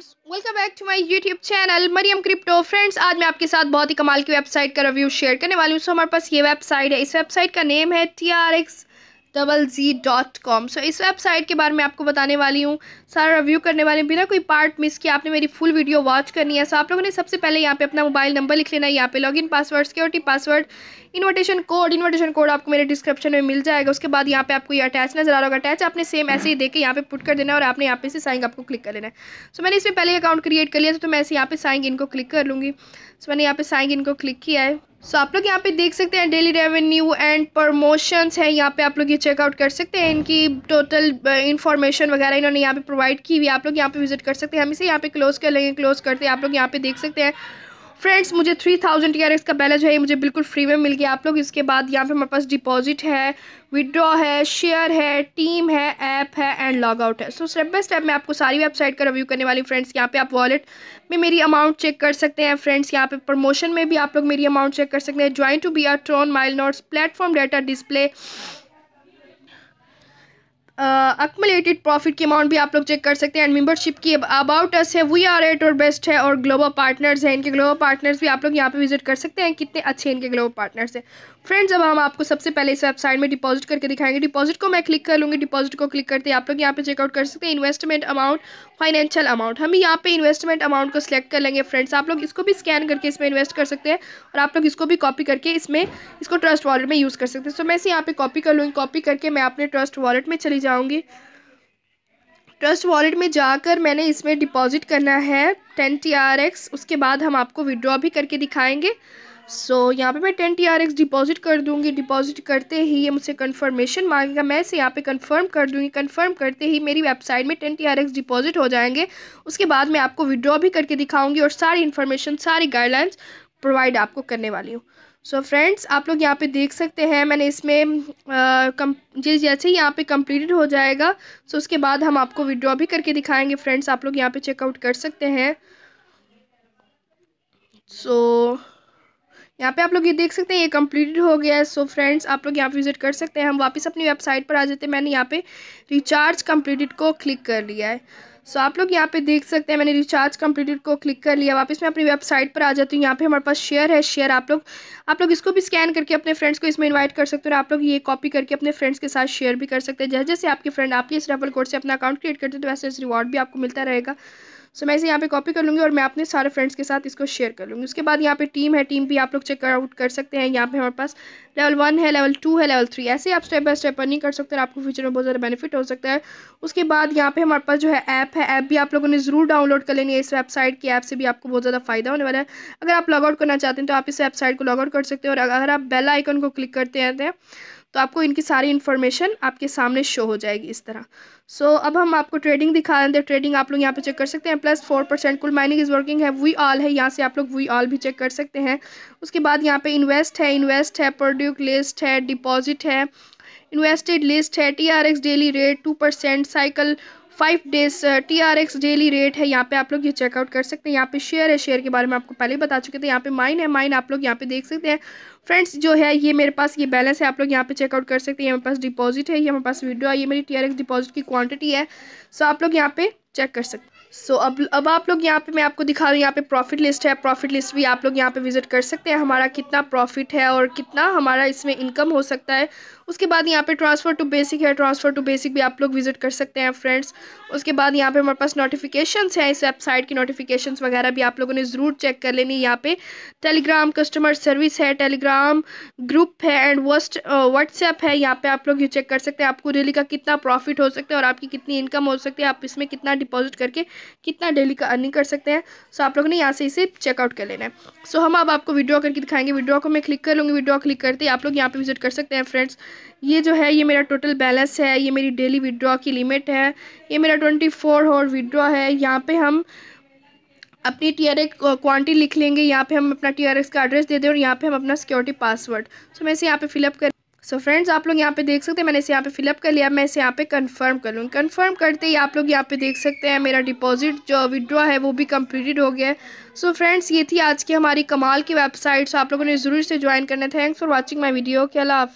friends welcome back to my YouTube channel Mariam crypto friends आज मैं आपके साथ बहुत ही कमाल की वेबसाइट का रिव्यू शेयर करने वाली हूँ सो हमारे पास ये वेबसाइट है इस वेबसाइट का नेम है T R X double G dot com so इस वेबसाइट के बारे में आपको बताने वाली हूँ सारा रिव्यू करने वाली बिना कोई पार्ट मिस किया आपने मेरी फुल वीडियो वॉच करनी है सो आप लोगों ने सबसे पहले यहाँ पे अपना मोबाइल नंबर लिख लेना है यहाँ पे login password security password invitation code invitation code आपको मेरे डिस्क्रिप्शन में मिल जाएगा उसके बाद यहाँ पे आपको ये अटैच नजर आ रहा होगा अटैच आपने सेम ऐसे ही देखे यहाँ पे पुट कर देना है और आपने यहाँ पे से साइन आपको क्लिक कर लेना है सो मैंने इसमें पहले अकाउंट क्रिएट कर लिया था तो मैं ऐसे यहाँ पे साइन इनको क्लिक कर लूँगी सो मैंने यहाँ पे साइन इनको क्लिक किया है सो आप लोग यहाँ पे देख सकते हैं डेली रेवेन्यू एंड प्रमोशंस हैं यहाँ पे आप लोग ये चेकआउट कर सकते हैं इनकी टोटल इन्फॉर्मेशन uh, वगैरह इन्होंने यहाँ पे प्रोवाइड की हुई आप लोग यहाँ पे विजिट कर सकते हैं हम इसे यहाँ पे क्लोज कर लेंगे क्लोज करते हैं आप लोग यहाँ पे देख सकते हैं फ्रेंड्स मुझे थ्री थाउजेंड टी का बैलेंस है ये मुझे बिल्कुल फ्री में मिल गया आप लोग इसके बाद यहाँ पे हमारे पास डिपॉजिट है विड्रॉ है शेयर है टीम है ऐप है एंड लॉग आउट है सो स्टेप बाय स्टेप मैं आपको सारी वेबसाइट का रिव्यू करने वाली फ्रेंड्स यहाँ पे आप वॉलेट में मेरी अमाउंट चेक कर सकते हैं फ्रेंड्स यहाँ पे प्रमोशन में भी आप लोग मेरी अमाउंट चेक कर सकते हैं join to be R tron mile notes platform data display accumulated profit की अमाउंट भी आप लोग चेक कर सकते हैं एंड मेंबरशिप की अबाउट अस है वी आर एट और बेस्ट है और ग्लोबल पार्टनर्स हैं इनके ग्लोबल पार्टनर्स भी आप लोग यहाँ पे विजिट कर सकते हैं कितने अच्छे इनके ग्लोबल पार्टनर्स हैं फ्रेंड्स अब हम आपको सबसे पहले इस वेबसाइट में डिपॉजिट करके दिखाएंगे डिपॉजिट को मैं क्लिक कर लूँगी डिपॉजिट को क्लिक करते आप लोग यहाँ पे चेकआउट कर सकते हैं इन्वेस्टमेंट अमाउंट फाइनेंशियल अमाउंट हम यहाँ पे इन्वेस्टमेंट अमाउंट को सिलेक्ट कर लेंगे फ्रेंड्स आप लोग इसको भी स्कैन करके इसमें इन्वेस्ट कर सकते हैं और आप लोग इसको भी कॉपी करके इसमें इसको ट्रस्ट वॉलेट में यूज़ कर सकते हैं सो मैं इसे यहाँ पर कॉपी कर लूँगी कॉपी करके मैं अपने ट्रस्ट वॉलेट में चली जाऊँगी ट्रस्ट वॉलेट में जाकर मैंने इसमें डिपॉजिट करना है टेन टी उसके बाद हम आपको विड्रॉ भी करके दिखाएँगे सो so, यहाँ पे मैं ten T R X deposit कर दूँगी डिपॉजिट करते ही ये मुझसे कंफर्मेशन मांगेगा मैं इसे यहाँ पे कंफर्म कर दूँगी कंफर्म करते ही मेरी वेबसाइट में ten T R X deposit हो जाएंगे उसके बाद मैं आपको विड्रॉ भी करके दिखाऊंगी और सारी इन्फॉर्मेशन सारी गाइडलाइंस प्रोवाइड आपको करने वाली हूँ सो so फ्रेंड्स आप लोग यहाँ पे देख सकते हैं मैंने इसमें कम जी जैसे ही यहाँ पे कंप्लीटेड हो जाएगा सो so उसके बाद हम आपको विड्रॉ भी करके दिखाएंगे फ्रेंड्स आप लोग यहाँ पे चेकआउट कर सकते हैं सो so, यहाँ पे आप लोग ये देख सकते हैं ये कम्प्लीटेड हो गया है सो फ्रेंड्स आप लोग यहाँ पे विज़िट कर सकते हैं हम वापस अपनी वेबसाइट पर आ जाते हैं मैंने यहाँ पे रिचार्ज कम्प्लीटेड को क्लिक कर लिया है सो so, आप लोग यहाँ पे देख सकते हैं मैंने रिचार्ज कम्प्लीटेड को क्लिक कर लिया वापस मैं अपनी वेबसाइट पर आ जाती हूँ यहाँ पे हमारे पास शेयर है शेयर आप लोग आप लोग इसको भी स्कैन करके अपने फ्रेंड्स को इसमें इनवाइट कर सकते हो और आप लोग ये कॉपी करके अपने फ्रेंड्स के साथ शेयर भी कर सकते हैं जैसे जैसे आपके फ्रेंड आपके इस रेफर कोड से अपना अकाउंट क्रिएट करते हैं तो वैसे वैसे रिवॉर्ड भी आपको मिलता रहेगा सो मैं इसे यहाँ पे कॉपी कर लूँगी और मैं अपने सारे फ्रेंड्स के साथ इसको शेयर कर लूँगी उसके बाद यहाँ पे टीम है टीम भी आप लोग चेक आउट कर सकते हैं यहाँ पे हमारे पास लेवल वन है लेवल टू है लेवल थ्री ऐसे आप स्टेप बाय स्टेप नहीं कर सकते हैं आपको फ्यूचर में बहुत ज़्यादा बेनिफिट हो सकता है उसके बाद यहाँ पे हमारे पास जो है ऐप है ऐप भी आप लोगों ने ज़रूर डाउनलोड कर लेनी है इस वेबसाइट की ऐप से भी आपको बहुत ज़्यादा फायदा होने वाला है अगर आप लॉगआउट करना चाहते हैं तो आप इस वेबसाइट को लॉगआउट कर सकते हैं और अगर आप बेल आइकन को क्लिक करते हैं तो आपको इनकी सारी इन्फॉर्मेशन आपके सामने शो हो जाएगी इस तरह सो so, अब हम आपको ट्रेडिंग दिखा रहे थे ट्रेडिंग आप लोग यहाँ पे चेक कर सकते हैं प्लस फोर परसेंट कुल माइनिंग इज़ वर्किंग है वी ऑल है यहाँ से आप लोग वी ऑल भी चेक कर सकते हैं उसके बाद यहाँ पे इन्वेस्ट है इन्वेस्ट है प्रोड्यूट लिस्ट है डिपॉजिट है इन्वेस्टेड लिस्ट है T R X daily rate two percent cycle five days T R X daily rate है यहाँ पे आप लोग ये चेकआउट कर सकते हैं यहाँ पे शेयर है शेयर के बारे में आपको पहले बता चुके थे यहाँ पे माइन है माइन आप लोग यहाँ पे देख सकते हैं फ्रेंड्स जो है ये मेरे पास ये बैलेंस है आप लोग यहाँ पे चेकआउट कर सकते हैं ये मेरे पास डिपॉजिट है ये मेरे पास वीडियो है ये मेरी टी आर एक्स डिपॉजिट की क्वान्टिटी है सो आप लोग यहाँ पे चेक कर सकते हैं सो अब अब आप लोग यहाँ पे मैं आपको दिखा रही हूँ यहाँ पे प्रॉफिट लिस्ट है प्रॉफिट लिस्ट भी आप लोग यहाँ पे विजिट कर सकते हैं हमारा कितना प्रॉफिट है और कितना हमारा इसमें इनकम हो सकता है उसके बाद यहाँ पे ट्रांसफ़र टू बेसिक है ट्रांसफ़र टू बेसिक भी आप लोग विजिट कर सकते हैं फ्रेंड्स उसके बाद यहाँ पे हमारे पास नोटिफिकेशन हैं इस वेबसाइट की नोटिफिकेशन वगैरह भी आप लोगों ने ज़रूर चेक कर लेनी यहाँ पे टेलीग्राम कस्टमर सर्विस है टेलीग्राम ग्रुप है एंड वस्ट व्हाट्सएप है यहाँ पर आप लोग ये चेक कर सकते हैं आपको रेली का कितना प्रॉफिट हो सकता है और आपकी कितनी इनकम हो सकती है आप इसमें कितना डिपॉजिट करके कितना डेली का अर्निंग कर सकते हैं सो आप लोगों ने यहाँ से इसे चेकआउट कर लेना है सो हम अब आपको विड्रॉ करके दिखाएंगे विड्रॉ को मैं क्लिक कर लूँगी विड्रॉ क्लिक करते ही आप लोग यहाँ पर विजिट कर सकते हैं फ्रेंड्स ये जो है ये मेरा टोटल बैलेंस है ये मेरी डेली विड्रॉ की लिमिट है ये मेरा ट्वेंटी फोर और विड्रॉ है यहाँ पर हम अपनी टी आर ए क्वान्टी लिख लेंगे यहाँ पे हम अपना टी आर का एड्रेस दे दें और यहाँ पे हम अपना सिक्योरिटी पासवर्ड सो so, मैं इसे यहाँ पे फिलअप कर सो so फ्रेंड्स आप लोग यहाँ पे देख सकते हैं मैंने इसे यहाँ पे फिलअप कर लिया मैं इसे यहाँ पे कंफर्म कर लूँ कंफर्म करते ही आप लोग यहाँ पे देख सकते हैं मेरा डिपॉजिट जो विड्रॉ है वो भी कंप्लीटेड हो गया है सो फ्रेंड्स ये थी आज की हमारी कमाल की वेबसाइट सो आप लोगों ने ज़रूर से ज्वाइन करना thanks for watching my video के अला